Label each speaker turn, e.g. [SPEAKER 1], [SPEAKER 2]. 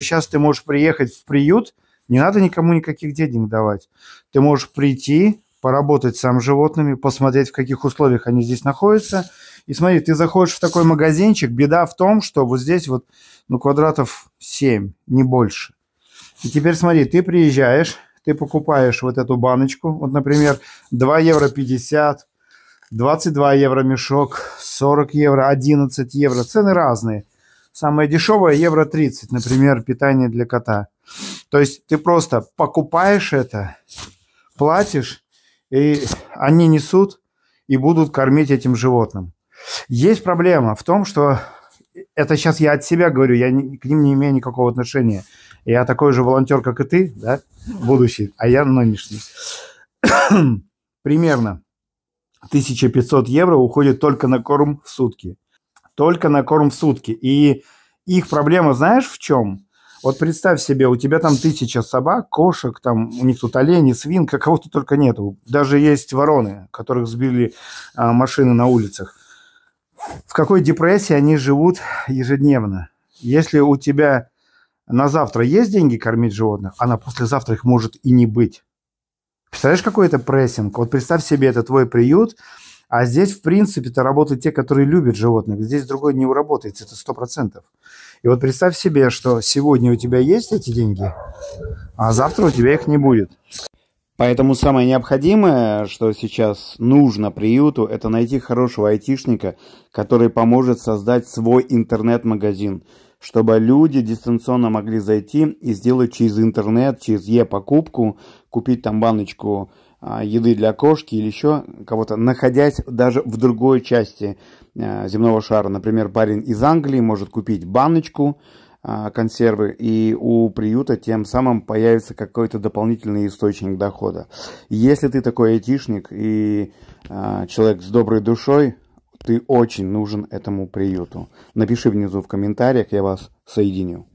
[SPEAKER 1] Сейчас ты можешь приехать в приют, не надо никому никаких денег давать. Ты можешь прийти, поработать сам с животными, посмотреть, в каких условиях они здесь находятся. И смотри, ты заходишь в такой магазинчик, беда в том, что вот здесь вот ну, квадратов 7, не больше. И теперь смотри, ты приезжаешь, ты покупаешь вот эту баночку, вот, например, 2 евро 50, 22 евро мешок, 40 евро, 11 евро, цены разные – Самое дешевое евро 30, например, питание для кота. То есть ты просто покупаешь это, платишь, и они несут и будут кормить этим животным. Есть проблема в том, что это сейчас я от себя говорю, я к ним не имею никакого отношения. Я такой же волонтер, как и ты, да, будущий, а я нынешний. Примерно 1500 евро уходит только на корм в сутки. Только на корм в сутки. И их проблема, знаешь, в чем? Вот представь себе, у тебя там тысяча собак, кошек, там у них тут олени, свинка, кого-то только нету. Даже есть вороны, которых сбили а, машины на улицах. В какой депрессии они живут ежедневно? Если у тебя на завтра есть деньги кормить животных, а на послезавтра их может и не быть. Представляешь, какой это прессинг? Вот представь себе, это твой приют – а здесь, в принципе, это работают те, которые любят животных. Здесь другой не уработается, это сто процентов. И вот представь себе, что сегодня у тебя есть эти деньги, а завтра у тебя их не будет. Поэтому самое необходимое, что сейчас нужно приюту, это найти хорошего айтишника, который поможет создать свой интернет-магазин, чтобы люди дистанционно могли зайти и сделать через интернет, через Е-покупку, купить там баночку а, еды для кошки или еще кого-то, находясь даже в другой части э, земного шара. Например, парень из Англии может купить баночку а, консервы, и у приюта тем самым появится какой-то дополнительный источник дохода. Если ты такой айтишник и а, человек с доброй душой, ты очень нужен этому приюту. Напиши внизу в комментариях, я вас соединю.